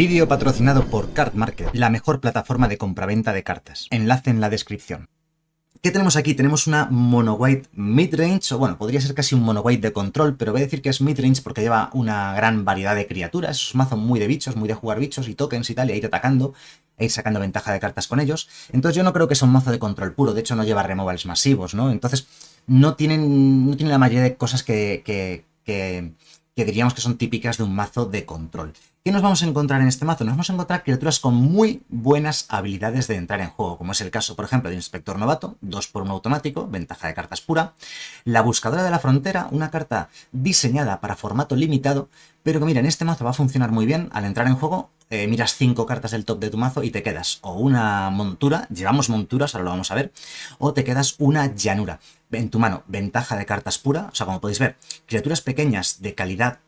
Vídeo patrocinado por Card Market, la mejor plataforma de compraventa de cartas. Enlace en la descripción. ¿Qué tenemos aquí? Tenemos una mono white midrange, o bueno, podría ser casi un mono white de control, pero voy a decir que es midrange porque lleva una gran variedad de criaturas, es un mazo muy de bichos, muy de jugar bichos y tokens y tal, y ir atacando, e ir sacando ventaja de cartas con ellos. Entonces yo no creo que sea un mazo de control puro, de hecho no lleva removals masivos, ¿no? Entonces no tienen, no la mayoría de cosas que, que, que que diríamos que son típicas de un mazo de control. ¿Qué nos vamos a encontrar en este mazo? Nos vamos a encontrar criaturas con muy buenas habilidades de entrar en juego, como es el caso, por ejemplo, de Inspector Novato, 2 por 1 automático, ventaja de cartas pura, la Buscadora de la Frontera, una carta diseñada para formato limitado, pero que mira, en este mazo va a funcionar muy bien al entrar en juego. Eh, miras 5 cartas del top de tu mazo y te quedas o una montura, llevamos monturas, ahora lo vamos a ver, o te quedas una llanura. En tu mano, ventaja de cartas pura, o sea, como podéis ver, criaturas pequeñas de calidad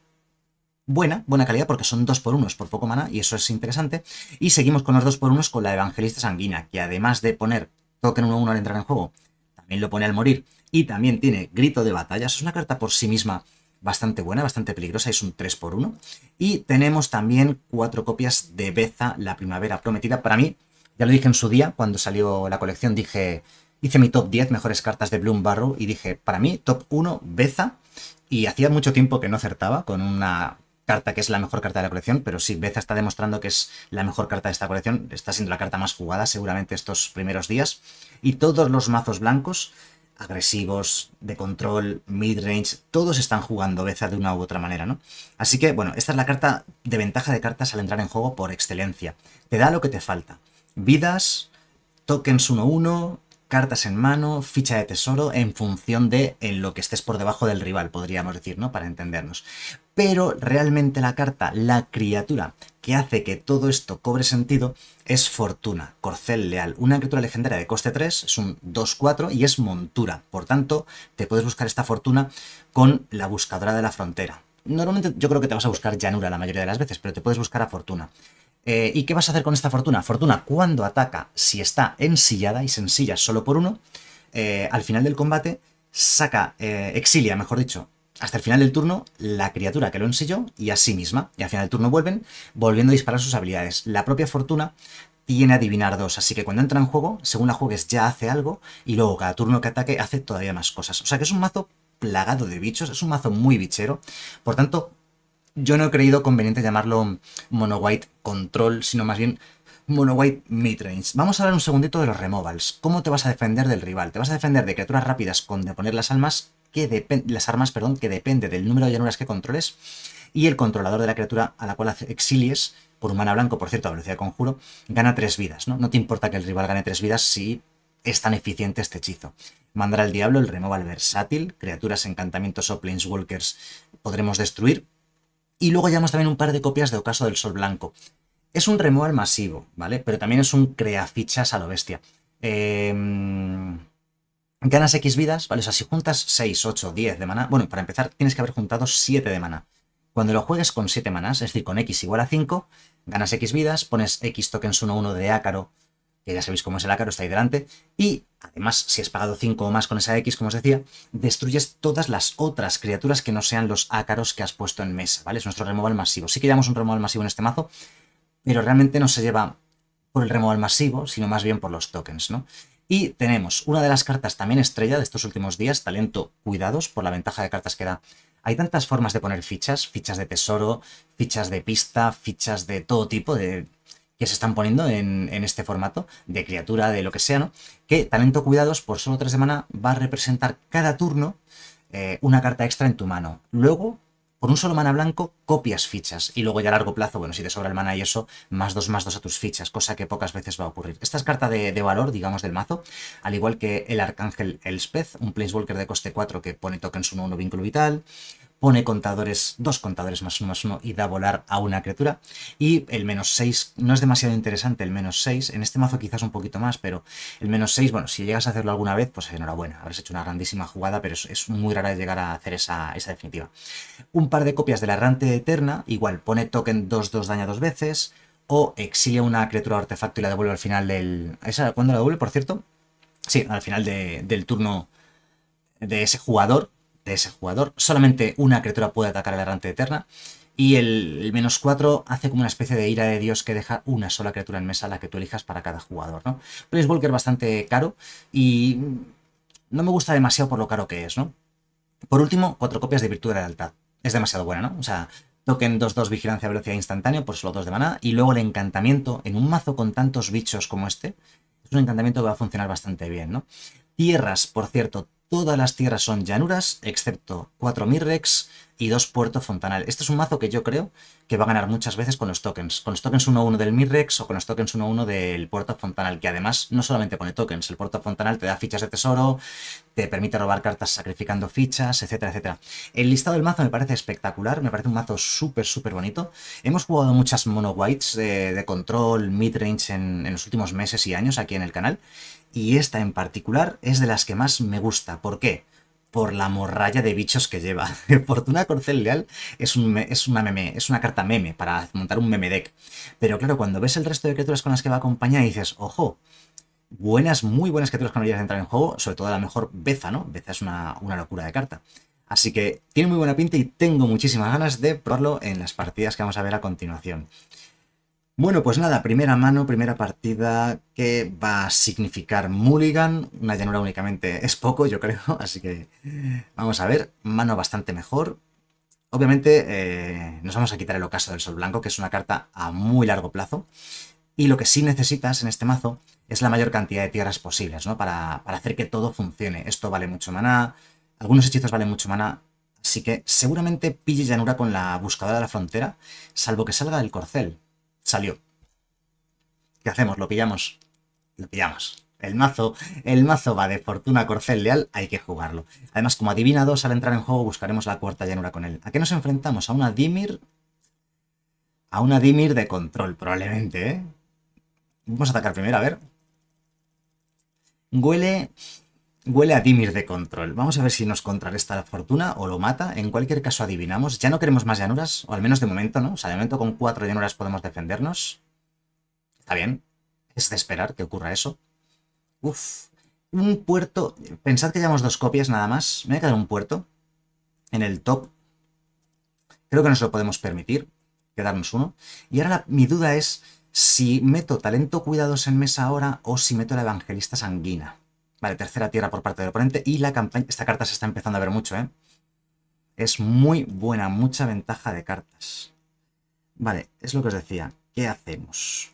buena, buena calidad, porque son 2 por 1 por poco mana y eso es interesante. Y seguimos con los 2 por 1 con la Evangelista Sanguina, que además de poner token 1-1 al entrar en juego, también lo pone al morir, y también tiene Grito de Batalla. Es una carta por sí misma bastante buena, bastante peligrosa, es un 3 por 1 Y tenemos también cuatro copias de Beza, la primavera prometida. Para mí, ya lo dije en su día, cuando salió la colección, dije... Hice mi top 10 mejores cartas de Bloom Barrow y dije, para mí, top 1, Beza, y hacía mucho tiempo que no acertaba con una carta que es la mejor carta de la colección, pero sí, Beza está demostrando que es la mejor carta de esta colección, está siendo la carta más jugada seguramente estos primeros días, y todos los mazos blancos, agresivos, de control, mid-range, todos están jugando Beza de una u otra manera, ¿no? Así que, bueno, esta es la carta de ventaja de cartas al entrar en juego por excelencia, te da lo que te falta, vidas, tokens 1-1, cartas en mano, ficha de tesoro, en función de en lo que estés por debajo del rival, podríamos decir, ¿no? Para entendernos pero realmente la carta, la criatura que hace que todo esto cobre sentido es Fortuna, Corcel Leal, una criatura legendaria de coste 3, es un 2-4 y es montura, por tanto te puedes buscar esta fortuna con la buscadora de la frontera. Normalmente yo creo que te vas a buscar llanura la mayoría de las veces, pero te puedes buscar a fortuna. Eh, ¿Y qué vas a hacer con esta fortuna? Fortuna cuando ataca, si está ensillada y se ensilla solo por uno, eh, al final del combate saca, eh, exilia, mejor dicho, hasta el final del turno la criatura que lo ensilló y a sí misma. Y al final del turno vuelven, volviendo a disparar sus habilidades. La propia fortuna tiene adivinar dos, así que cuando entra en juego, según la juegues ya hace algo y luego cada turno que ataque hace todavía más cosas. O sea que es un mazo plagado de bichos, es un mazo muy bichero, por tanto yo no he creído conveniente llamarlo mono white control, sino más bien mono white midrange. Vamos a hablar un segundito de los removals. ¿Cómo te vas a defender del rival? ¿Te vas a defender de criaturas rápidas con deponer las almas que depende, las armas, que depende del número de llanuras que controles y el controlador de la criatura a la cual exilies por humana blanco, por cierto, a velocidad de conjuro, gana tres vidas, ¿no? No te importa que el rival gane tres vidas si es tan eficiente este hechizo. Mandará al diablo el removal versátil, criaturas, encantamientos o planeswalkers podremos destruir. Y luego llevamos también un par de copias de Ocaso del Sol Blanco. Es un removal masivo, ¿vale? Pero también es un crea fichas a lo bestia. Eh, ganas X vidas, ¿vale? O sea, si juntas 6, 8, 10 de mana, bueno, para empezar tienes que haber juntado 7 de mana. Cuando lo juegues con 7 manas, es decir, con X igual a 5, ganas X vidas, pones X tokens 1-1 de ácaro, que ya sabéis cómo es el ácaro, está ahí delante, y además, si has pagado 5 o más con esa X, como os decía, destruyes todas las otras criaturas que no sean los ácaros que has puesto en mesa, ¿vale? Es nuestro removal masivo. Sí que llevamos un removal masivo en este mazo, pero realmente no se lleva por el removal masivo, sino más bien por los tokens, ¿no? Y tenemos una de las cartas también estrella de estos últimos días, talento cuidados, por la ventaja de cartas que da. Hay tantas formas de poner fichas, fichas de tesoro, fichas de pista, fichas de todo tipo, de que se están poniendo en, este formato, de criatura, de lo que sea, ¿no? Que talento cuidados por solo 3 semana va a representar cada turno eh, una carta extra en tu mano. Luego, por un solo mana blanco copias fichas y luego ya a largo plazo, bueno, si te sobra el mana y eso, más dos más dos a tus fichas, cosa que pocas veces va a ocurrir. Esta es carta de, valor, digamos, del mazo, al igual que el Arcángel Elspeth, un Planeswalker de coste 4 que pone tokens 1-1 vínculo vital, pone contadores, dos contadores más uno más uno y da volar a una criatura. Y el menos 6 no es demasiado interesante, el menos 6, en este mazo quizás un poquito más, pero el menos 6, bueno, si llegas a hacerlo alguna vez, pues enhorabuena, habrás hecho una grandísima jugada, pero es, muy rara llegar a hacer esa, definitiva. Un par de copias de la errante eterna, igual, pone token 2-2 daña dos veces, o exilia una criatura artefacto y la devuelve al final del... ¿Esa cuándo la devuelve, por cierto? Sí, al final del turno de ese jugador de ese jugador. Solamente una criatura puede atacar la errante eterna. Y el, menos 4 hace como una especie de ira de Dios que deja una sola criatura en mesa, la que tú elijas para cada jugador, ¿no? Place Walker bastante caro y no me gusta demasiado por lo caro que es, ¿no? Por último, cuatro copias de Virtud de Lealtad. Es demasiado buena, ¿no? O sea, token 2-2 vigilancia velocidad instantáneo por solo 2 de maná y luego el encantamiento en un mazo con tantos bichos como este. Es un encantamiento que va a funcionar bastante bien, ¿no? Tierras, por cierto, Todas las tierras son llanuras, excepto 4 Mirrex y 2 Puerto Fontanal. Este es un mazo que yo creo que va a ganar muchas veces con los tokens. Con los tokens 1-1 del Mirrex o con los tokens 1-1 del Puerto Fontanal, que además no solamente pone tokens, el Puerto Fontanal te da fichas de tesoro, te permite robar cartas sacrificando fichas, etcétera, etcétera. El listado del mazo me parece espectacular, me parece un mazo súper, súper bonito. Hemos jugado muchas mono-whites eh, de, control, mid-range en los últimos meses y años aquí en el canal y esta en particular es de las que más me gusta. ¿Por qué? Por la morralla de bichos que lleva. Fortuna Corcel Leal es, es, una meme, es una carta meme para montar un meme deck. Pero claro, cuando ves el resto de criaturas con las que va acompañada dices, ojo, buenas, muy buenas criaturas con a entrar en juego, sobre todo la mejor Beza, ¿no? Beza es una, una locura de carta. Así que tiene muy buena pinta y tengo muchísimas ganas de probarlo en las partidas que vamos a ver a continuación. Bueno, pues nada, primera mano, primera partida que va a significar Mulligan. Una llanura únicamente es poco, yo creo, así que vamos a ver. Mano bastante mejor. Obviamente eh, nos vamos a quitar el Ocaso del Sol Blanco, que es una carta a muy largo plazo. Y lo que sí necesitas en este mazo es la mayor cantidad de tierras posibles, ¿no? Para, para hacer que todo funcione. Esto vale mucho maná, algunos hechizos valen mucho maná, así que seguramente pille llanura con la Buscadora de la Frontera, salvo que salga del Corcel. Salió. ¿Qué hacemos? ¿Lo pillamos? Lo pillamos. El mazo, el mazo va de fortuna corcel leal, hay que jugarlo. Además, como adivina 2 al entrar en juego, buscaremos la cuarta llanura con él. ¿A qué nos enfrentamos? A una Dimir... A una Dimir de control, probablemente, ¿eh? Vamos a atacar primero, a ver. Huele Huele a Dimir de control. Vamos a ver si nos contrarresta la fortuna o lo mata. En cualquier caso adivinamos. Ya no queremos más llanuras, o al menos de momento, ¿no? O sea, de momento con cuatro llanuras podemos defendernos. Está bien. Es de esperar que ocurra eso. Uf. Un puerto... Pensad que llevamos dos copias nada más. Me voy a quedar un puerto. En el top. Creo que nos lo podemos permitir. Quedarnos uno. Y ahora mi duda es si meto talento cuidados en mesa ahora o si meto la evangelista sanguina. Vale, tercera tierra por parte del oponente y la campaña... Esta carta se está empezando a ver mucho, ¿eh? Es muy buena, mucha ventaja de cartas. Vale, es lo que os decía. ¿Qué hacemos?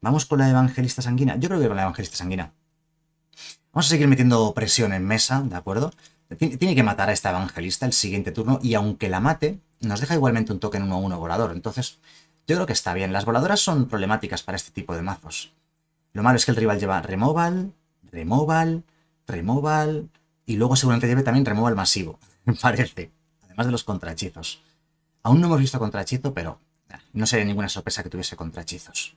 ¿Vamos con la evangelista sanguina? Yo creo que con la evangelista sanguina. Vamos a seguir metiendo presión en mesa, ¿de acuerdo? Tiene que matar a esta evangelista el siguiente turno y aunque la mate, nos deja igualmente un token 1-1 volador. Entonces, yo creo que está bien. Las voladoras son problemáticas para este tipo de mazos. Lo malo es que el rival lleva removal, removal, removal y luego seguramente lleve también removal masivo, parece. Además de los contrahechizos. Aún no hemos visto contrahechizo, pero no sería ninguna sorpresa que tuviese contrahechizos.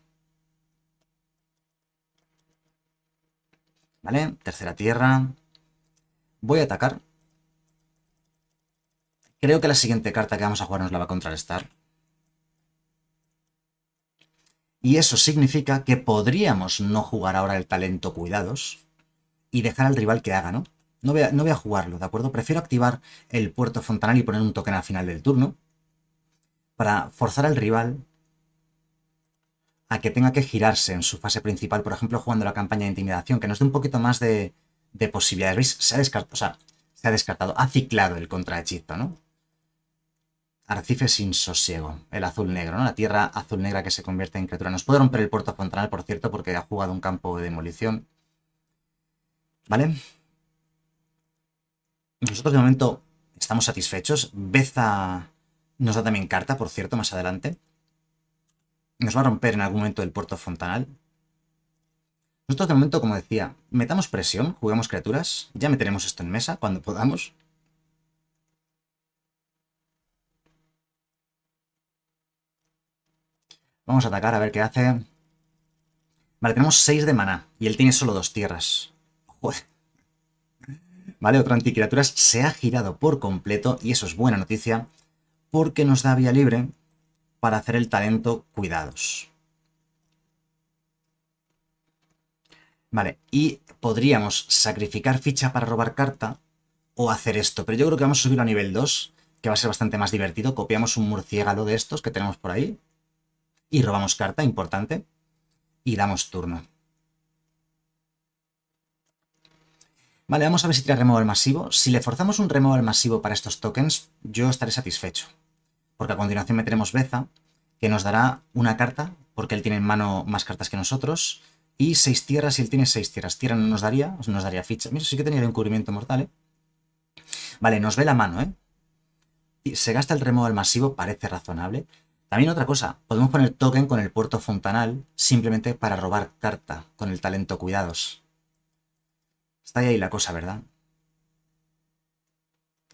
¿Vale? Tercera tierra. Voy a atacar. Creo que la siguiente carta que vamos a jugar nos la va a contrarrestar. Y eso significa que podríamos no jugar ahora el talento cuidados y dejar al rival que haga, ¿no? No voy, a, no voy a jugarlo, ¿de acuerdo? Prefiero activar el puerto fontanal y poner un token al final del turno para forzar al rival a que tenga que girarse en su fase principal, por ejemplo, jugando la campaña de intimidación, que nos dé un poquito más de, posibilidades. ¿Veis? Se ha descartado, o sea, se ha descartado, ha ciclado el contrahechizo, ¿no? Arcife sin sosiego, el azul negro, La tierra azul negra que se convierte en criatura. Nos puede romper el puerto fontanal, por cierto, porque ha jugado un campo de demolición. ¿Vale? Nosotros de momento estamos satisfechos. Beza nos da también carta, por cierto, más adelante. Nos va a romper en algún momento el puerto fontanal. Nosotros de momento, como decía, metamos presión, jugamos criaturas. Ya meteremos esto en mesa cuando podamos. Vamos a atacar a ver qué hace. Vale, tenemos 6 de maná y él tiene solo dos tierras. Vale, otra anticriaturas se ha girado por completo y eso es buena noticia porque nos da vía libre para hacer el talento cuidados. Vale, y podríamos sacrificar ficha para robar carta o hacer esto, pero yo creo que vamos a subirlo a nivel 2, que va a ser bastante más divertido. Copiamos un murciélago de estos que tenemos por ahí y robamos carta, importante. Y damos turno. Vale, vamos a ver si tiene al masivo. Si le forzamos un al masivo para estos tokens, yo estaré satisfecho. Porque a continuación meteremos Beza, que nos dará una carta, porque él tiene en mano más cartas que nosotros. Y seis tierras, si él tiene seis tierras. Tierra no nos daría, nos daría ficha. Mira, sí que tenía un cubrimiento mortal, ¿eh? Vale, nos ve la mano, ¿eh? Se gasta el al masivo, parece razonable. También otra cosa, podemos poner token con el puerto fontanal simplemente para robar carta con el talento cuidados. Está ahí la cosa, ¿verdad?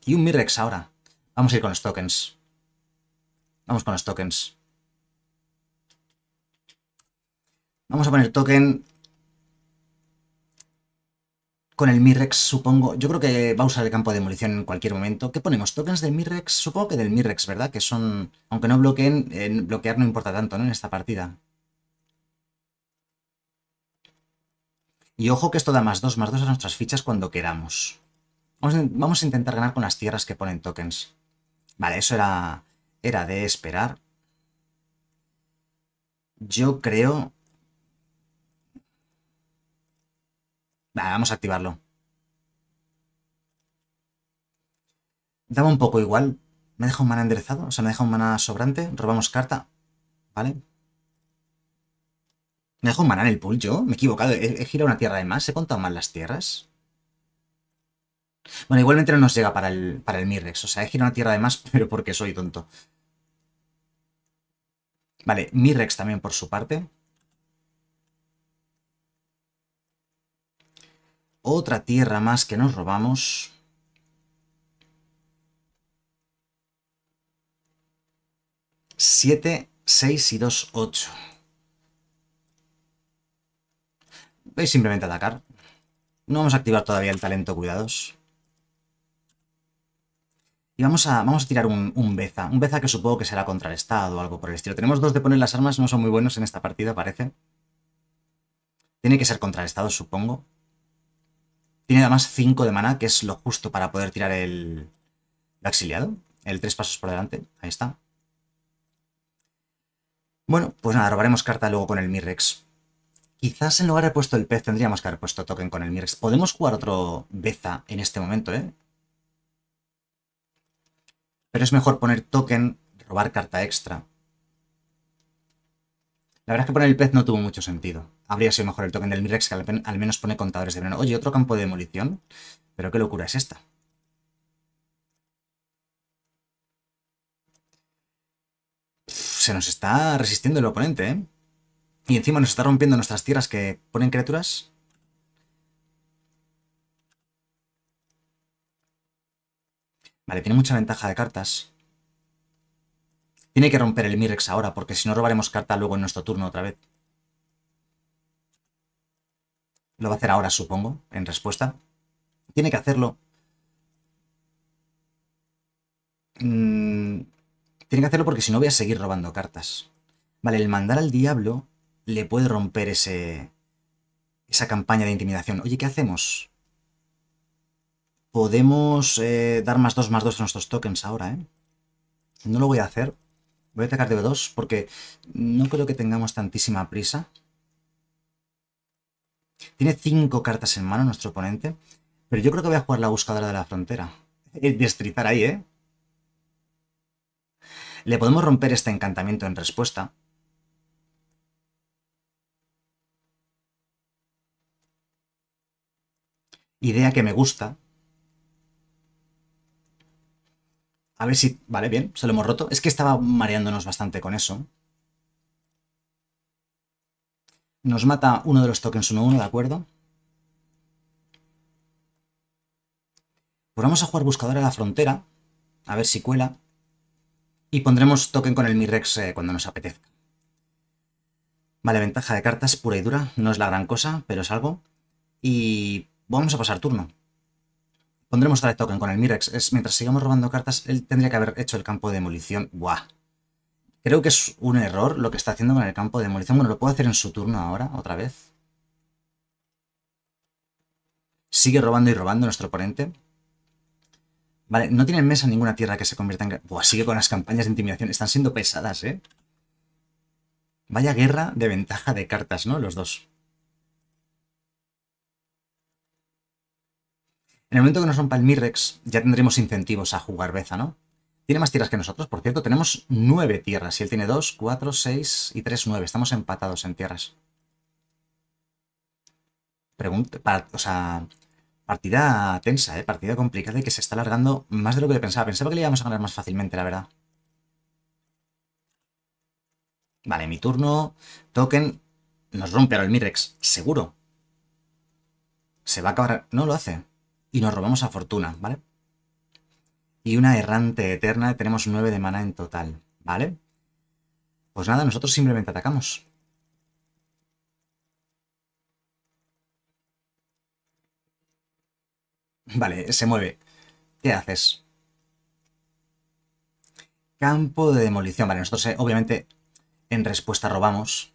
Y un Mirrex ahora. Vamos a ir con los tokens. Vamos con los tokens. Vamos a poner token con el Mirex, supongo. Yo creo que va a usar el campo de demolición en cualquier momento. ¿Qué ponemos? ¿Tokens del Mirex? Supongo que del Mirex, ¿verdad? Que son... Aunque no bloqueen, bloquear no importa tanto, ¿no? En esta partida. Y ojo que esto da más dos, más dos a nuestras fichas cuando queramos. Vamos, vamos a intentar ganar con las tierras que ponen tokens. Vale, eso era, era de esperar. Yo creo vamos a activarlo. Daba un poco igual. Me deja un mana enderezado, o sea, me deja un mana sobrante. Robamos carta, ¿vale? ¿Me dejado un mana en el pool yo? Me he equivocado, he, girado una tierra de más. ¿He contado mal las tierras? Bueno, igualmente no nos llega para el, para el Mirrex. O sea, he girado una tierra de más, pero porque soy tonto. Vale, Mirex también por su parte. Otra tierra más que nos robamos. 7, 6 y 2, 8. Voy simplemente atacar. No vamos a activar todavía el talento, cuidados. Y vamos a, vamos tirar un, un, Beza. Un Beza que supongo que será contra el Estado o algo por el estilo. Tenemos dos de poner las armas, no son muy buenos en esta partida, parece. Tiene que ser contra el Estado, supongo. Tiene además 5 de mana, que es lo justo para poder tirar el, el El 3 pasos por delante. Ahí está. Bueno, pues nada, robaremos carta luego con el Mirrex. Quizás en lugar de haber puesto el pez tendríamos que haber puesto token con el Mirex. Podemos jugar otro Beza en este momento, ¿eh? Pero es mejor poner token, robar carta extra. La verdad es que poner el pez no tuvo mucho sentido. Habría sido mejor el token del Mirex que al, menos pone contadores de veneno. Oye, otro campo de demolición. Pero qué locura es esta. se nos está resistiendo el oponente, ¿eh? Y encima nos está rompiendo nuestras tierras que ponen criaturas. Vale, tiene mucha ventaja de cartas. Tiene que romper el Mirex ahora, porque si no robaremos carta luego en nuestro turno otra vez. Lo va a hacer ahora, supongo, en respuesta. Tiene que hacerlo. Mm, tiene que hacerlo porque si no voy a seguir robando cartas. Vale, el mandar al diablo le puede romper ese esa campaña de intimidación. Oye, ¿qué hacemos? Podemos eh, dar más dos más dos a nuestros tokens ahora, ¿eh? No lo voy a hacer Voy a atacar de B2 porque no creo que tengamos tantísima prisa. Tiene cinco cartas en mano nuestro oponente. Pero yo creo que voy a jugar la buscadora de la frontera. Destrizar ahí, ¿eh? Le podemos romper este encantamiento en respuesta. Idea que me gusta. A ver si... Vale, bien, se lo hemos roto. Es que estaba mareándonos bastante con eso. Nos mata uno de los tokens 1-1, ¿de acuerdo? Pues vamos a jugar Buscador a la Frontera, a ver si cuela. Y pondremos token con el Mirex eh, cuando nos apetezca. Vale, ventaja de cartas pura y dura, no es la gran cosa, pero es algo. Y vamos a pasar turno. Pondremos tal Token con el Mirex. mientras sigamos robando cartas, él tendría que haber hecho el campo de demolición. ¡Buah! Creo que es un error lo que está haciendo con el campo de demolición. Bueno, lo puedo hacer en su turno ahora, otra vez. Sigue robando y robando nuestro oponente. Vale, no tiene en mesa ninguna tierra que se convierta en... Buah, sigue con las campañas de intimidación. Están siendo pesadas, ¿eh? Vaya guerra de ventaja de cartas, ¿no? Los dos. En el momento que nos rompa el Mirex, ya tendremos incentivos a jugar Beza, ¿no? Tiene más tierras que nosotros, por cierto. Tenemos nueve tierras. Y él tiene dos, cuatro, seis y tres, nueve. Estamos empatados en tierras. o sea, partida tensa, ¿eh? Partida complicada y que se está alargando más de lo que pensaba. Pensaba que le íbamos a ganar más fácilmente, la verdad. Vale, mi turno. Token. Nos rompe ahora el Mirex. Seguro. Se va a acabar... No lo hace y nos robamos a fortuna, ¿vale? Y una errante eterna, tenemos 9 de mana en total, ¿vale? Pues nada, nosotros simplemente atacamos. Vale, se mueve. ¿Qué haces? Campo de demolición. Vale, nosotros eh, obviamente en respuesta robamos.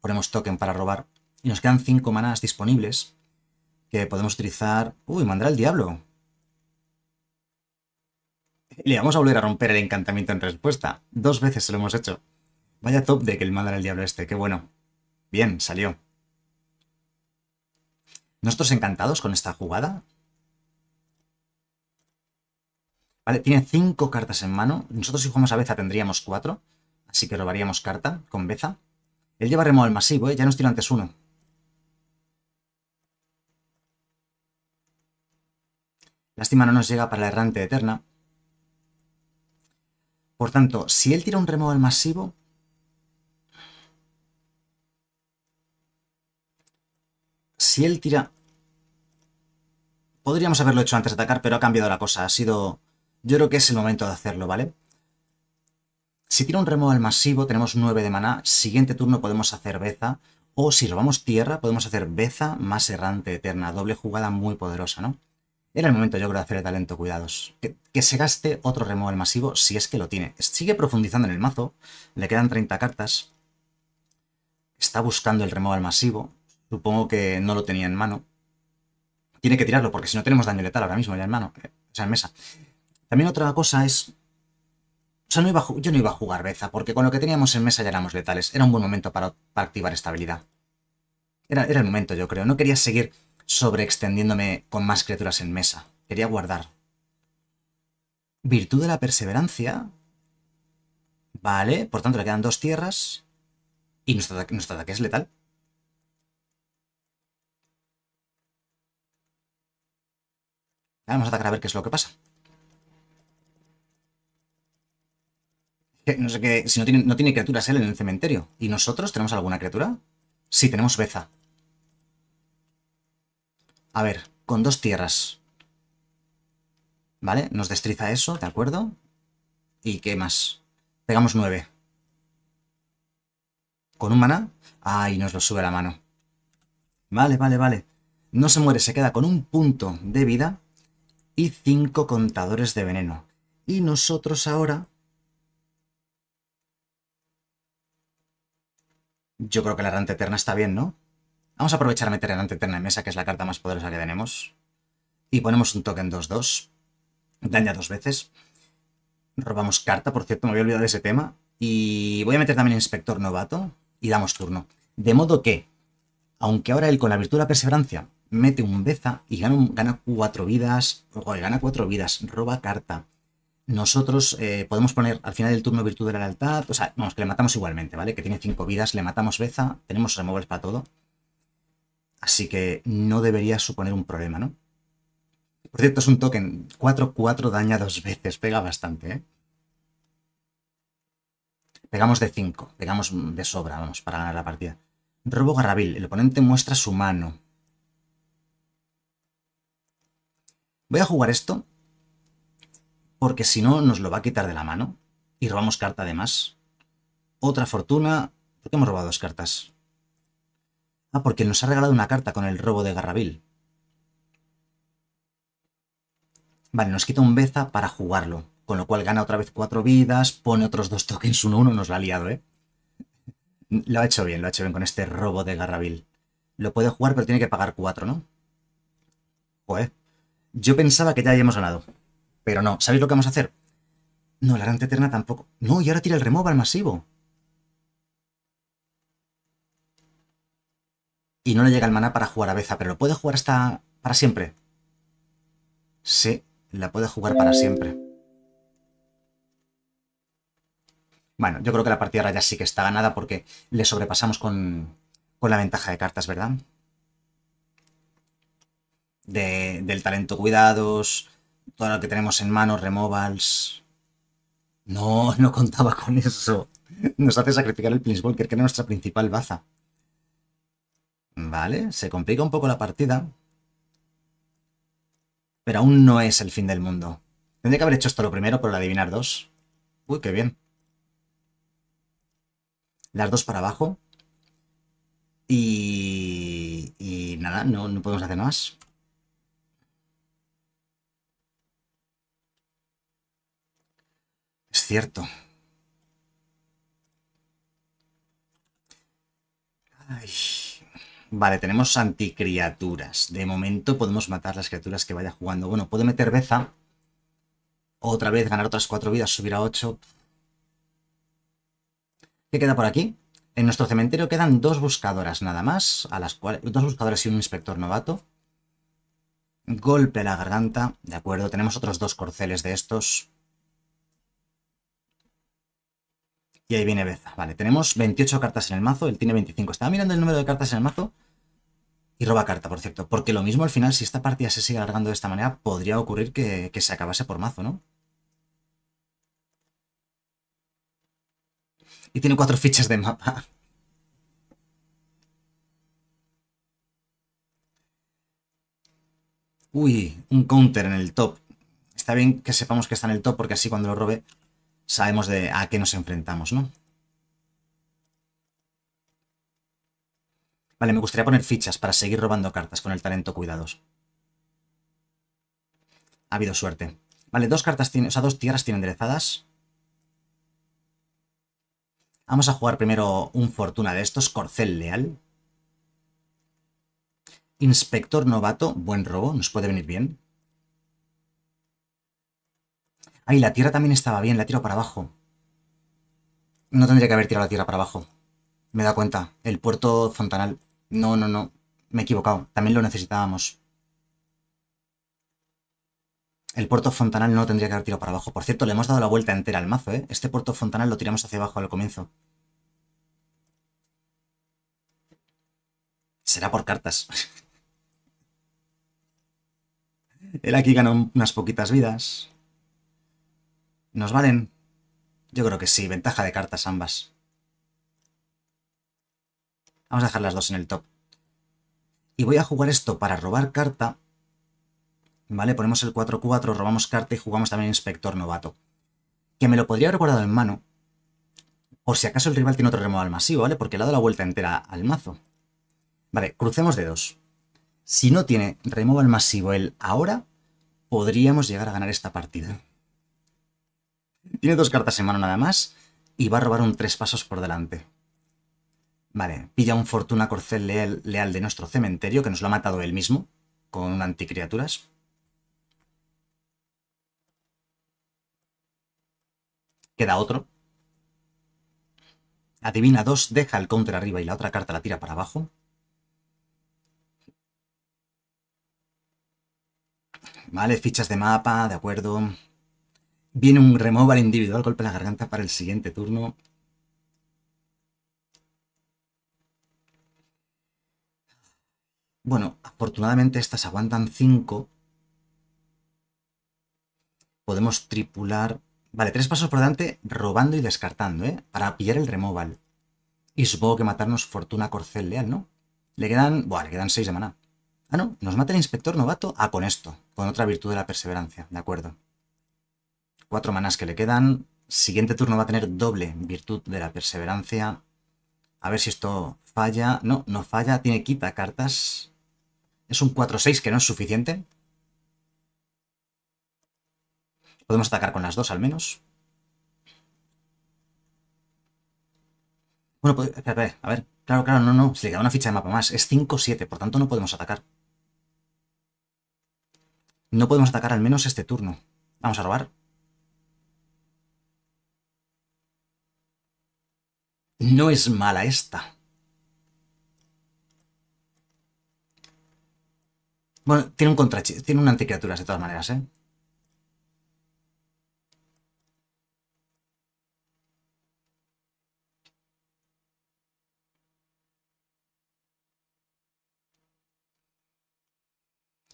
Ponemos token para robar. Y nos quedan 5 manas disponibles que podemos utilizar... Uy, mandará el diablo. Le vamos a volver a romper el encantamiento en respuesta. Dos veces se lo hemos hecho. Vaya top de que el Mandará el diablo este, qué bueno. Bien, salió. ¿Nosotros encantados con esta jugada? Vale, tiene cinco cartas en mano. Nosotros si jugamos a Beza tendríamos cuatro. Así que robaríamos carta con Beza. Él lleva al masivo, ¿eh? ya nos tiró antes uno. Lástima no nos llega para la errante eterna. Por tanto, si él tira un al masivo... Si él tira... Podríamos haberlo hecho antes de atacar, pero ha cambiado la cosa. Ha sido... Yo creo que es el momento de hacerlo, ¿vale? Si tira un al masivo, tenemos 9 de maná. Siguiente turno podemos hacer Beza. O si robamos tierra, podemos hacer Beza más errante eterna. Doble jugada muy poderosa, ¿no? Era el momento, yo creo, de hacer talento, cuidados. Que, se gaste otro removal masivo si es que lo tiene. Sigue profundizando en el mazo. Le quedan 30 cartas. Está buscando el removal masivo. Supongo que no lo tenía en mano. Tiene que tirarlo, porque si no tenemos daño letal ahora mismo ya en mano. Eh, o sea, en mesa. También otra cosa es o sea, no yo no iba a jugar Beza, porque con lo que teníamos en mesa ya éramos letales. Era un buen momento para, para activar esta habilidad. Era, era, el momento, yo creo. No quería seguir sobre-extendiéndome con más criaturas en mesa. Quería guardar. Virtud de la perseverancia. Vale, por tanto le quedan dos tierras. Y nuestro ataque, es letal. Vamos a atacar a ver qué es lo que pasa. No sé qué. Si no tiene, no tiene criaturas él en el cementerio. ¿Y nosotros tenemos alguna criatura? Sí, tenemos Beza. A ver, con dos tierras. ¿Vale? Nos destriza eso, ¿de acuerdo? ¿Y qué más? Pegamos nueve. ¿Con un maná? Ay, nos lo sube la mano. Vale, vale, vale. No se muere, se queda con un punto de vida y cinco contadores de veneno. Y nosotros ahora... Yo creo que la ranta eterna está bien, ¿no? Vamos a aprovechar a meter el Eterna en mesa, que es la carta más poderosa que tenemos. Y ponemos un token 2-2. Daña dos veces. Robamos carta, por cierto, me había olvidado de ese tema. Y voy a meter también Inspector Novato y damos turno. De modo que, aunque ahora él con la virtud de la perseverancia mete un Beza y gana, cuatro vidas, o gana cuatro vidas, roba carta. Nosotros eh, podemos poner al final del turno virtud de la lealtad, o sea, vamos, que le matamos igualmente, ¿vale? Que tiene cinco vidas, le matamos Beza, tenemos removers para todo. Así que no debería suponer un problema, ¿no? Por cierto, es un token. 4-4 daña dos veces. Pega bastante, ¿eh? Pegamos de 5. Pegamos de sobra, vamos, para ganar la partida. Robo Garrabil. El oponente muestra su mano. Voy a jugar esto. Porque si no, nos lo va a quitar de la mano. Y robamos carta además. Otra fortuna. ¿Por hemos robado dos cartas? Ah, porque nos ha regalado una carta con el robo de Garravil Vale, nos quita un Beza para jugarlo. Con lo cual gana otra vez cuatro vidas, pone otros dos tokens uno, uno, nos lo ha liado, ¿eh? Lo ha hecho bien, lo ha hecho bien con este robo de Garravil Lo puede jugar, pero tiene que pagar cuatro, ¿no? Joder. Yo pensaba que ya habíamos ganado. Pero no, ¿sabéis lo que vamos a hacer? No, la Arante Eterna tampoco. No, y ahora tira el al masivo. y no le llega el maná para jugar a Beza, pero lo puede jugar hasta para siempre. Sí, la puede jugar para siempre. Bueno, yo creo que la partida ahora ya sí que está ganada porque le sobrepasamos con, con la ventaja de cartas, ¿verdad? del talento cuidados, todo lo que tenemos en mano, removals... No, no contaba con eso. Nos hace sacrificar el Walker que era nuestra principal baza. Vale, se complica un poco la partida. Pero aún no es el fin del mundo. Tendría que haber hecho esto lo primero, por adivinar dos. Uy, qué bien. Las dos para abajo. Y, y nada, no, no podemos hacer más. Es cierto. Ay. Vale, tenemos anticriaturas. De momento podemos matar las criaturas que vaya jugando. Bueno, puedo meter Beza. Otra vez ganar otras cuatro vidas, subir a 8. ¿Qué queda por aquí? En nuestro cementerio quedan dos buscadoras nada más, a las cuales, dos buscadoras y un inspector novato. Golpe a la garganta, de acuerdo, tenemos otros dos corceles de estos. Y ahí viene Beza. Vale, tenemos 28 cartas en el mazo, él tiene 25. Estaba mirando el número de cartas en el mazo y roba carta, por cierto. Porque lo mismo al final, si esta partida se sigue alargando de esta manera, podría ocurrir que, que se acabase por mazo, ¿no? Y tiene cuatro fichas de mapa. Uy, un counter en el top. Está bien que sepamos que está en el top porque así cuando lo robe sabemos de a qué nos enfrentamos, ¿no? Vale, me gustaría poner fichas para seguir robando cartas con el talento cuidados. Ha habido suerte. Vale, dos cartas tiene, o sea, dos tierras tienen enderezadas. Vamos a jugar primero un fortuna de estos, corcel leal. Inspector novato, buen robo, nos puede venir bien. Ay, la tierra también estaba bien, la tiro para abajo. No tendría que haber tirado la tierra para abajo. Me da cuenta. El puerto Fontanal. No, no, no. Me he equivocado. También lo necesitábamos. El puerto Fontanal no tendría que haber tirado para abajo. Por cierto, le hemos dado la vuelta entera al mazo, ¿eh? Este puerto Fontanal lo tiramos hacia abajo al comienzo. Será por cartas. Él aquí ganó unas poquitas vidas. ¿Nos valen? Yo creo que sí, ventaja de cartas ambas. Vamos a dejar las dos en el top. Y voy a jugar esto para robar carta. Vale, ponemos el 4-4, robamos carta y jugamos también Inspector Novato. Que me lo podría haber guardado en mano. Por si acaso el rival tiene otro removal masivo, ¿vale? Porque le ha dado la vuelta entera al mazo. Vale, crucemos de dos. Si no tiene removal masivo él ahora, podríamos llegar a ganar esta partida. Tiene dos cartas en mano nada más y va a robar un tres pasos por delante. Vale, pilla un Fortuna Corcel leal, de nuestro cementerio, que nos lo ha matado él mismo, con anticriaturas. Queda otro. Adivina dos, deja el counter arriba y la otra carta la tira para abajo. Vale, fichas de mapa, de acuerdo. Viene un removal individual, golpe la garganta para el siguiente turno. Bueno, afortunadamente estas aguantan 5. Podemos tripular... Vale, tres pasos por delante, robando y descartando, ¿eh? Para pillar el removal. Y supongo que matarnos Fortuna Corcel Leal, ¿no? Le quedan... Buah, le quedan seis de maná. Ah, no, nos mata el inspector novato. Ah, con esto. Con otra virtud de la perseverancia, de acuerdo. Cuatro manas que le quedan. Siguiente turno va a tener doble virtud de la perseverancia. A ver si esto falla. No, no falla. Tiene quita cartas. Es un 4-6 que no es suficiente. Podemos atacar con las dos al menos. Bueno, pues, a ver. Claro, claro, no, no. Se le queda una ficha de mapa más. Es 5-7, por tanto no podemos atacar. No podemos atacar al menos este turno. Vamos a robar. No es mala esta. Bueno, tiene un contra... Tiene un anticriaturas de todas maneras, ¿eh?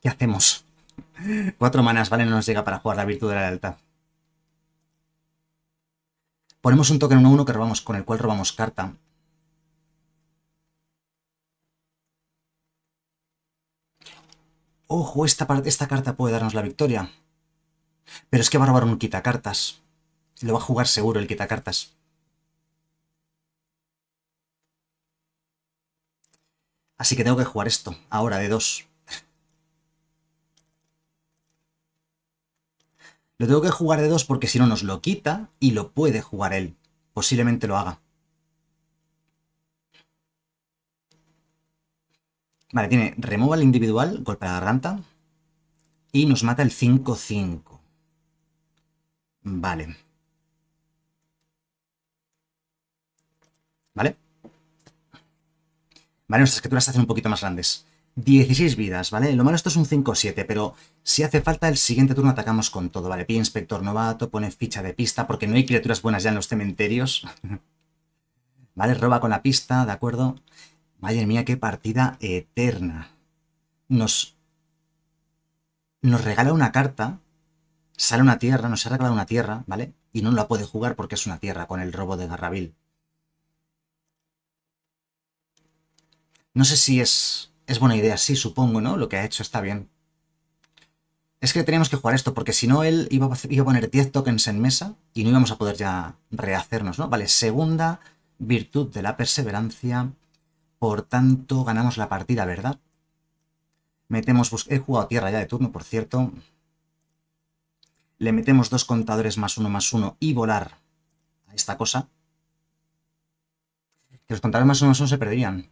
¿Qué hacemos? Cuatro manas, ¿vale? No nos llega para jugar la virtud de la lealtad. Ponemos un token 1-1 que robamos, con el cual robamos carta. Ojo, esta, esta carta puede darnos la victoria. Pero es que va a robar un quitacartas. Lo va a jugar seguro el quitacartas. Así que tengo que jugar esto, ahora de dos. Lo tengo que jugar de dos porque si no nos lo quita y lo puede jugar él. Posiblemente lo haga. Vale, tiene remova el individual, golpe a la garganta. Y nos mata el 5-5. Vale. Vale. Vale, nuestras criaturas se hacen un poquito más grandes. 16 vidas, ¿vale? Lo malo esto es un 5-7, pero si hace falta el siguiente turno atacamos con todo, ¿vale? Pide inspector novato, pone ficha de pista porque no hay criaturas buenas ya en los cementerios. ¿Vale? Roba con la pista, ¿de acuerdo? Madre mía, qué partida eterna. Nos... Nos regala una carta, sale una tierra, nos ha regalado una tierra, ¿vale? Y no la puede jugar porque es una tierra con el robo de Garrabil. No sé si es es buena idea, sí, supongo, ¿no? Lo que ha hecho está bien. Es que teníamos que jugar esto, porque si no, él iba a, poner 10 tokens en mesa y no íbamos a poder ya rehacernos, ¿no? Vale, segunda virtud de la perseverancia. Por tanto, ganamos la partida, ¿verdad? Metemos... He jugado tierra ya de turno, por cierto. Le metemos dos contadores más uno más uno y volar a esta cosa. Que los contadores más uno más uno se perderían.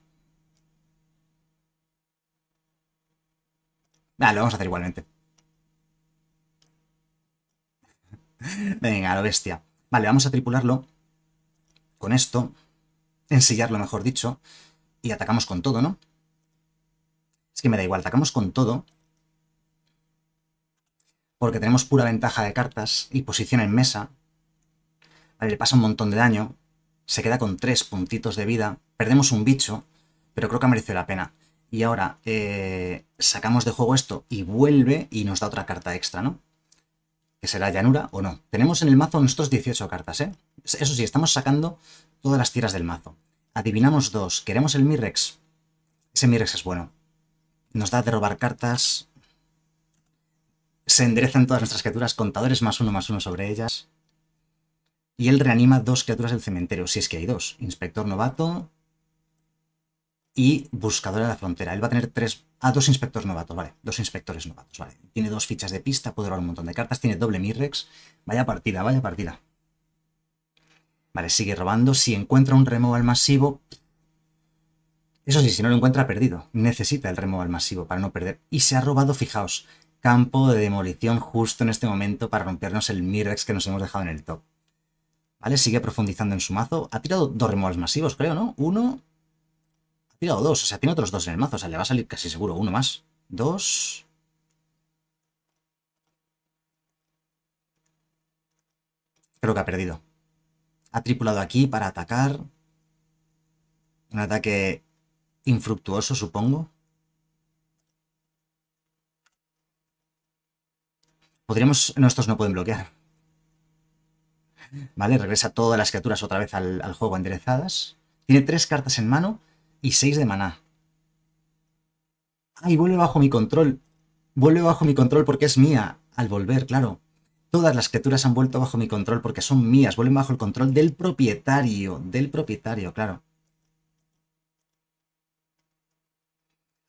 Vale, lo vamos a hacer igualmente. Venga, lo bestia. Vale, vamos a tripularlo con esto, ensillarlo mejor dicho, y atacamos con todo, ¿no? Es que me da igual, atacamos con todo, porque tenemos pura ventaja de cartas y posición en mesa. Vale, le pasa un montón de daño, se queda con tres puntitos de vida, perdemos un bicho, pero creo que ha merecido la pena y ahora eh, sacamos de juego esto y vuelve y nos da otra carta extra, ¿no? Que será llanura o no. Tenemos en el mazo nuestros 18 cartas, ¿eh? Eso sí, estamos sacando todas las tiras del mazo. Adivinamos dos. Queremos el Mirex. Ese Mirex es bueno. Nos da de robar cartas. Se enderezan todas nuestras criaturas. Contadores más uno, más uno sobre ellas. Y él reanima dos criaturas del cementerio, si es que hay dos. Inspector novato, y buscador de la frontera. Él va a tener tres, a dos inspectores novatos, vale, dos inspectores novatos, vale. Tiene dos fichas de pista, puede robar un montón de cartas, tiene doble Mirrex. Vaya partida, vaya partida. Vale, sigue robando. Si encuentra un removal masivo, eso sí, si no lo encuentra, perdido. Necesita el removal masivo para no perder. Y se ha robado, fijaos, campo de demolición justo en este momento para rompernos el Mirrex que nos hemos dejado en el top. Vale, sigue profundizando en su mazo. Ha tirado dos removals masivos, creo, ¿no? Uno tirado dos, o sea, tiene otros dos en el mazo, o sea, le va a salir casi seguro uno más. Dos... Creo que ha perdido. Ha tripulado aquí para atacar. Un ataque infructuoso, supongo. Podríamos... No, estos no pueden bloquear. Vale, regresa todas las criaturas otra vez al, al juego enderezadas. Tiene tres cartas en mano y 6 de maná. ¡Ay, y vuelve bajo mi control. Vuelve bajo mi control porque es mía. Al volver, claro. Todas las criaturas han vuelto bajo mi control porque son mías. Vuelven bajo el control del propietario. Del propietario, claro.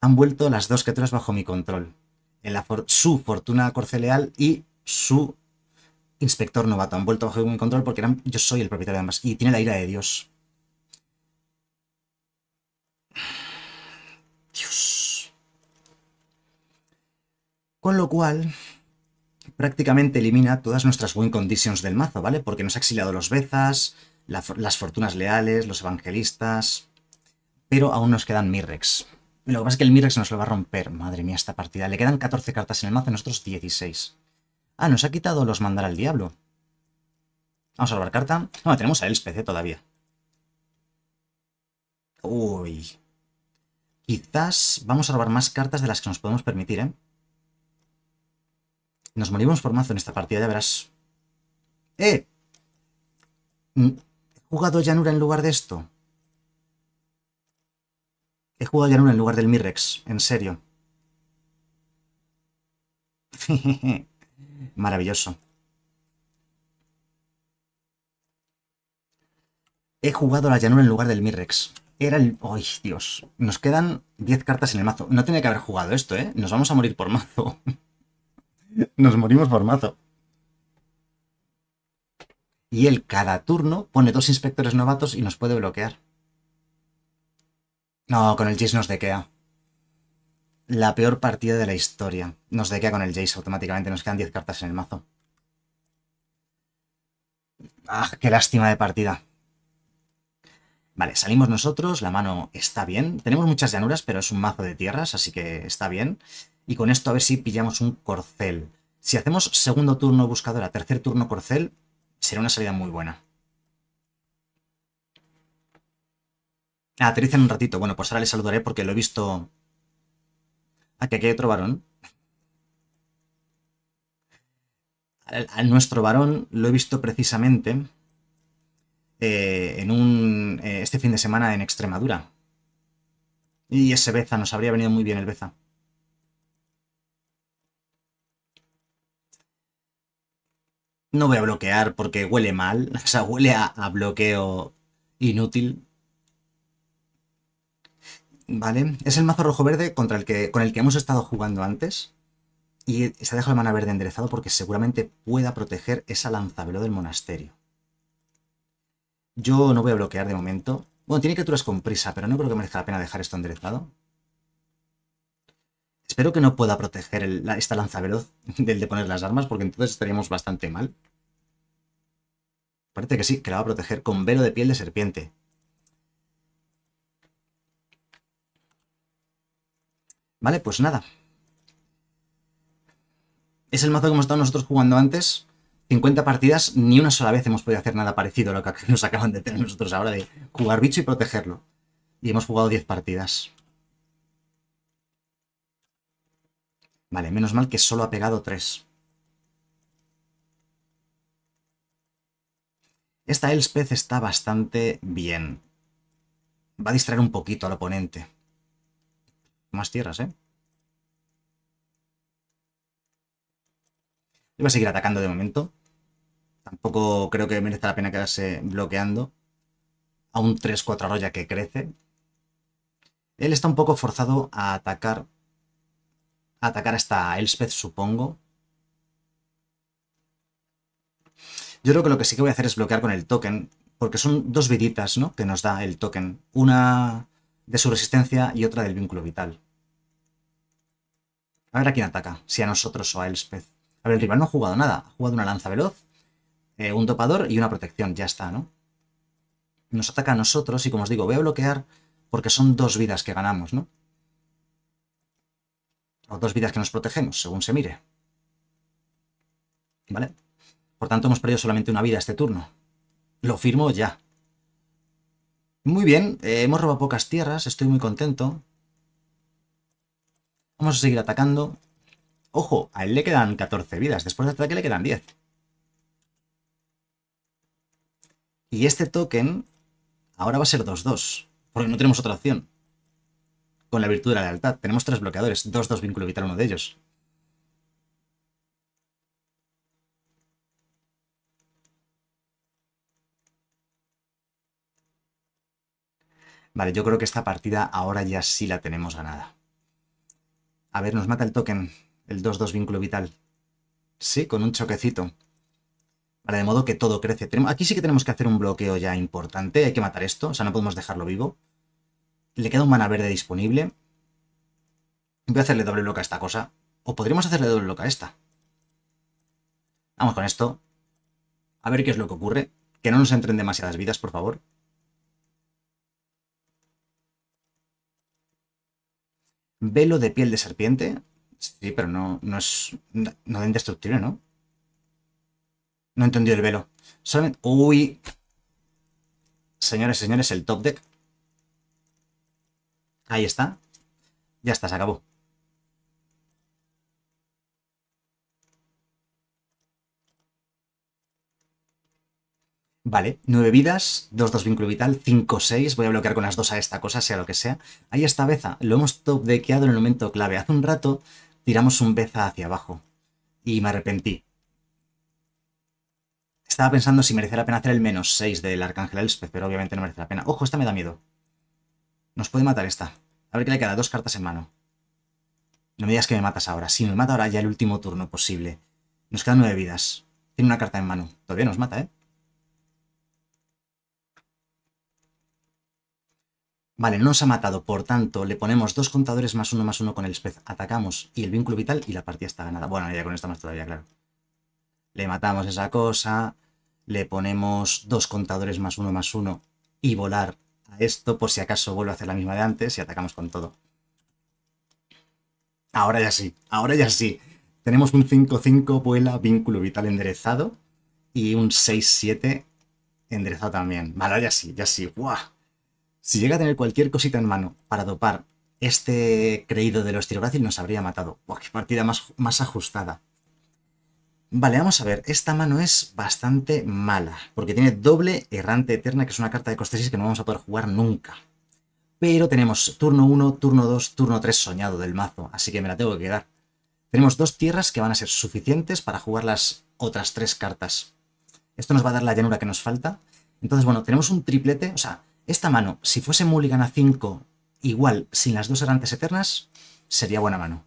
Han vuelto las dos criaturas bajo mi control. su fortuna corceleal y su inspector novato. Han vuelto bajo mi control porque yo soy el propietario de ambas Y tiene la ira de Dios. Con lo cual, prácticamente elimina todas nuestras win conditions del mazo, ¿vale? Porque nos ha exiliado los Bezas, las Fortunas Leales, los Evangelistas... Pero aún nos quedan Mirrex. Lo que pasa es que el Mirrex nos lo va a romper. Madre mía, esta partida. Le quedan 14 cartas en el mazo, a nosotros 16. Ah, nos ha quitado los mandar al diablo. Vamos a robar carta. No, ah, tenemos a especie eh, todavía. Uy. Quizás vamos a robar más cartas de las que nos podemos permitir, ¿eh? Nos morimos por mazo en esta partida, ya verás. ¡Eh! Mm, He jugado llanura en lugar de esto. He jugado llanura en lugar del Mirrex, en serio. Maravilloso. He jugado la llanura en lugar del Mirrex. Era el... ¡Ay, Dios! Nos quedan 10 cartas en el mazo. No tenía que haber jugado esto, ¿eh? Nos vamos a morir por mazo. Nos morimos por mazo. Y él cada turno pone dos inspectores novatos y nos puede bloquear. No, con el Jace nos dequea. La peor partida de la historia. Nos dequea con el Jace automáticamente. Nos quedan 10 cartas en el mazo. ¡Ah, qué lástima de partida! Vale, salimos nosotros, la mano está bien. Tenemos muchas llanuras, pero es un mazo de tierras, así que está bien. Y con esto a ver si pillamos un corcel. Si hacemos segundo turno buscadora, tercer turno corcel, será una salida muy buena. Ah, Aterrizan en un ratito. Bueno, pues ahora les saludaré porque lo he visto... Ah, aquí hay otro varón. A nuestro varón lo he visto precisamente eh, en un, eh, este fin de semana en Extremadura. Y ese Beza, nos habría venido muy bien el Beza. No voy a bloquear porque huele mal, o sea, huele a, bloqueo inútil. Vale, es el mazo rojo-verde contra el que, con el que hemos estado jugando antes. Y se ha dejado el mana verde enderezado porque seguramente pueda proteger esa lanzabelo del monasterio. Yo no voy a bloquear de momento. Bueno, tiene criaturas con prisa, pero no creo que merezca la pena dejar esto enderezado. Espero que no pueda proteger esta lanza veloz del de poner las armas, porque entonces estaríamos bastante mal. Parece que sí, que la va a proteger con velo de piel de serpiente. Vale, pues nada. Es el mazo que hemos estado nosotros jugando antes. 50 partidas, ni una sola vez hemos podido hacer nada parecido a lo que nos acaban de tener nosotros ahora de jugar bicho y protegerlo. Y hemos jugado 10 partidas. Vale, menos mal que solo ha pegado 3. Esta Elspeth está bastante bien. Va a distraer un poquito al oponente. Más tierras, ¿eh? voy a seguir atacando de momento. Tampoco creo que merezca la pena quedarse bloqueando a un 3-4 arroya que crece. Él está un poco forzado a atacar a atacar hasta Elspeth, supongo. Yo creo que lo que sí que voy a hacer es bloquear con el token, porque son dos viditas ¿no? que nos da el token. Una de su resistencia y otra del vínculo vital. A ver a quién ataca, si a nosotros o a Elspeth. A ver, el rival no ha jugado nada, ha jugado una lanza veloz eh, un dopador y una protección, ya está, ¿no? Nos ataca a nosotros y como os digo, voy a bloquear porque son dos vidas que ganamos, ¿no? O dos vidas que nos protegemos, según se mire. ¿Vale? Por tanto, hemos perdido solamente una vida este turno. Lo firmo ya. Muy bien, eh, hemos robado pocas tierras, estoy muy contento. Vamos a seguir atacando. Ojo, a él le quedan 14 vidas, después de ataque le quedan 10. Y este token ahora va a ser 2-2, porque no tenemos otra opción. Con la virtud de la lealtad. Tenemos tres bloqueadores, 2-2 vínculo vital uno de ellos. Vale, yo creo que esta partida ahora ya sí la tenemos ganada. A ver, nos mata el token, el 2-2 vínculo vital. Sí, con un choquecito de modo que todo crece. aquí sí que tenemos que hacer un bloqueo ya importante, hay que matar esto, o sea, no podemos dejarlo vivo. Le queda un mana verde disponible. Voy a hacerle doble loca a esta cosa, o podríamos hacerle doble loca a esta. Vamos con esto, a ver qué es lo que ocurre. Que no nos entren demasiadas vidas, por favor. Velo de piel de serpiente. Sí, pero no, no es... No, no indestructible, ¿no? No entendí el velo. Solamente... Uy. Señores, señores, el top deck. Ahí está. Ya está, se acabó. Vale, nueve vidas, dos, dos vínculo vital, 5, 6. Voy a bloquear con las dos a esta cosa, sea lo que sea. Ahí está Beza. Lo hemos top en el momento clave. Hace un rato tiramos un Beza hacia abajo. Y me arrepentí. Estaba pensando si merecerá la pena hacer el menos 6 del Arcángel Elspeth, pero obviamente no merece la pena. ¡Ojo, esta me da miedo! Nos puede matar esta. A ver qué le queda. Dos cartas en mano. No me digas que me matas ahora. Si me mata ahora ya el último turno posible. Nos quedan nueve vidas. Tiene una carta en mano. Todavía nos mata, ¿eh? Vale, no nos ha matado, por tanto, le ponemos dos contadores más uno más uno con el Spez. Atacamos y el vínculo vital y la partida está ganada. Bueno, ya con esta más todavía, claro le matamos esa cosa, le ponemos dos contadores más uno más uno y volar a esto por si acaso vuelve a hacer la misma de antes y atacamos con todo. Ahora ya sí, ahora ya sí. Tenemos un 5-5 vuela vínculo vital enderezado y un 6-7 enderezado también. Vale, ya sí, ya sí. Si llega a tener cualquier cosita en mano para dopar este creído de los tirográcil nos habría matado. ¡Buah, qué partida más, más ajustada! Vale, vamos a ver, esta mano es bastante mala, porque tiene doble errante eterna, que es una carta de costesis que no vamos a poder jugar nunca. Pero tenemos turno 1, turno 2, turno 3 soñado del mazo, así que me la tengo que quedar. Tenemos dos tierras que van a ser suficientes para jugar las otras tres cartas. Esto nos va a dar la llanura que nos falta. Entonces, bueno, tenemos un triplete, o sea, esta mano, si fuese Mulligan a 5, igual, sin las dos errantes eternas, sería buena mano.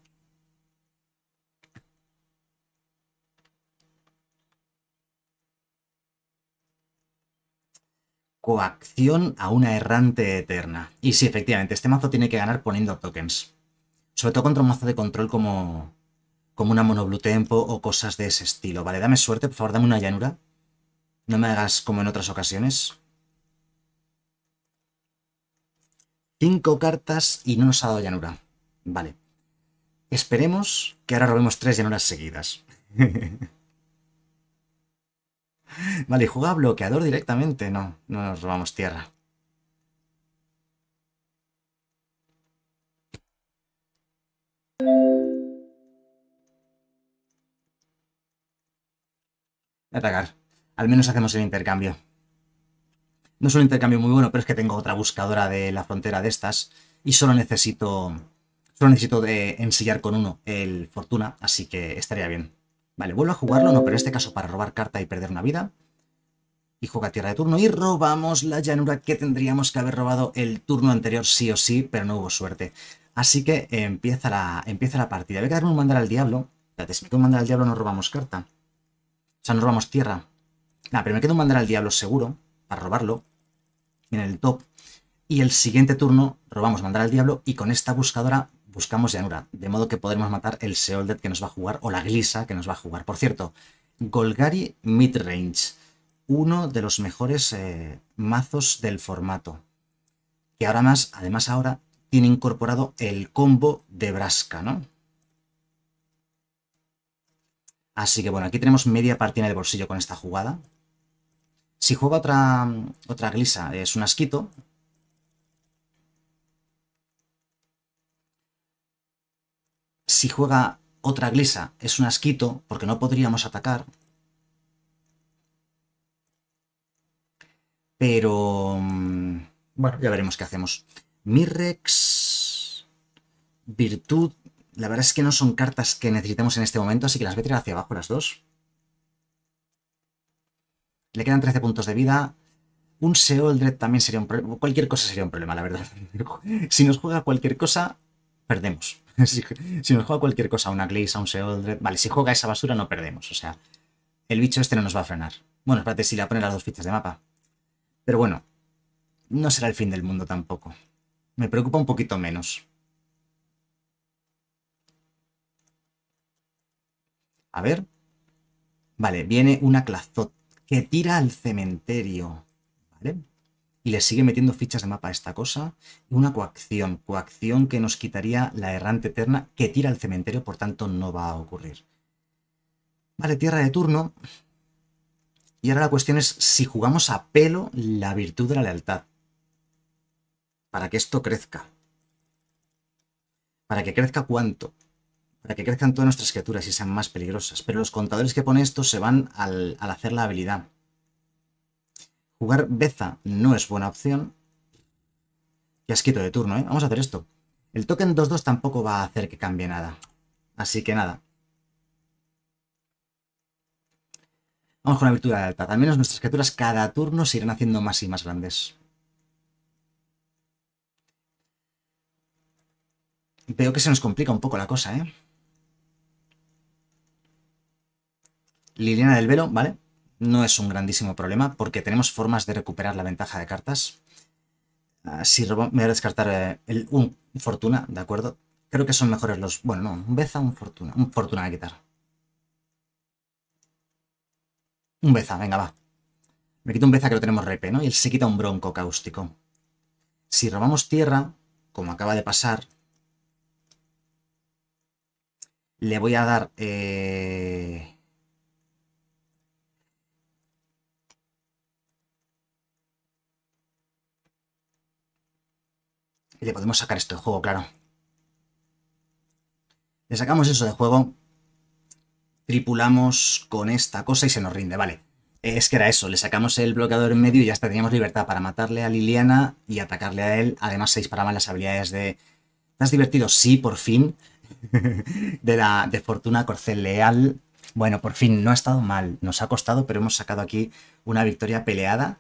coacción a una errante eterna. Y sí, efectivamente, este mazo tiene que ganar poniendo tokens. Sobre todo contra un mazo de control como, como una Monoblue tempo o cosas de ese estilo. Vale, dame suerte, por favor, dame una llanura. No me hagas como en otras ocasiones. Cinco cartas y no nos ha dado llanura. Vale. Esperemos que ahora robemos tres llanuras seguidas. Vale, juega bloqueador directamente. No, no nos robamos tierra. Atacar. Al menos hacemos el intercambio. No es un intercambio muy bueno, pero es que tengo otra buscadora de la frontera de estas. Y solo necesito... Solo necesito de ensillar con uno el fortuna, así que estaría bien. Vale, vuelvo a jugarlo, no, pero en este caso para robar carta y perder una vida. Y juega tierra de turno y robamos la llanura que tendríamos que haber robado el turno anterior sí o sí, pero no hubo suerte. Así que empieza la, empieza la partida. Voy a quedarme un mandar al diablo. Espérate, si me un mandar al diablo no robamos carta. O sea, no robamos tierra. Nada, pero me quedo un mandar al diablo seguro para robarlo en el top. Y el siguiente turno robamos mandar al diablo y con esta buscadora buscamos llanura, de modo que podremos matar el Seoldet que nos va a jugar o la Glisa que nos va a jugar. Por cierto, Golgari Midrange, uno de los mejores eh, mazos del formato, que ahora más, además ahora, tiene incorporado el combo de Brasca, ¿no? Así que bueno, aquí tenemos media partida de bolsillo con esta jugada. Si juega otra, otra glisa, es un asquito, si juega otra glisa es un asquito, porque no podríamos atacar. Pero... Mm, bueno, ya veremos qué hacemos. Mirrex... Virtud... La verdad es que no son cartas que necesitemos en este momento, así que las voy a tirar hacia abajo las dos. Le quedan 13 puntos de vida. Un Seoldred también sería un problema. Cualquier cosa sería un problema, la verdad. si nos juega cualquier cosa, perdemos. si, nos juega cualquier cosa, una Glaze, a un Seoldred... Vale, si juega esa basura no perdemos, o sea, el bicho este no nos va a frenar. Bueno, espérate, si la poner las dos fichas de mapa. Pero bueno, no será el fin del mundo tampoco. Me preocupa un poquito menos. A ver. Vale, viene una clazot que tira al cementerio. Vale y le sigue metiendo fichas de mapa a esta cosa. Una coacción, coacción que nos quitaría la errante eterna que tira al cementerio, por tanto no va a ocurrir. Vale, tierra de turno. Y ahora la cuestión es si jugamos a pelo la virtud de la lealtad. Para que esto crezca. Para que crezca cuánto. Para que crezcan todas nuestras criaturas y sean más peligrosas. Pero los contadores que pone esto se van al, hacer la habilidad. Jugar Beza no es buena opción. es quito de turno, ¿eh? Vamos a hacer esto. El token 2-2 tampoco va a hacer que cambie nada. Así que nada. Vamos con la virtud de alta. Al menos nuestras criaturas cada turno se irán haciendo más y más grandes. Veo que se nos complica un poco la cosa, ¿eh? Liliana del Velo, ¿vale? no es un grandísimo problema porque tenemos formas de recuperar la ventaja de cartas. Ah, si me voy a descartar eh, el, un Fortuna, ¿de acuerdo? Creo que son mejores los... Bueno, no, un Beza, un Fortuna. Un Fortuna de quitar. Un Beza, venga, va. Me quito un Beza que lo tenemos repe, ¿no? Y él se quita un Bronco cáustico. Si robamos tierra, como acaba de pasar, le voy a dar... Eh, podemos sacar esto de juego, claro. Le sacamos eso de juego. Tripulamos con esta cosa y se nos rinde, vale. Es que era eso, le sacamos el bloqueador en medio y ya teníamos libertad para matarle a Liliana y atacarle a él. Además se disparaban las habilidades de... ¿Estás divertido? Sí, por fin. de la de Fortuna Corcel Leal. Bueno, por fin, no ha estado mal, nos ha costado, pero hemos sacado aquí una victoria peleada.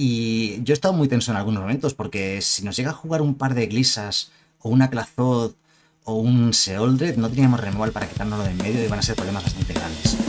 Y yo he estado muy tenso en algunos momentos, porque si nos llega a jugar un par de glisas o una Clazod, o un Seoldred, no teníamos removal para quitárnoslo de en medio y van a ser problemas bastante grandes.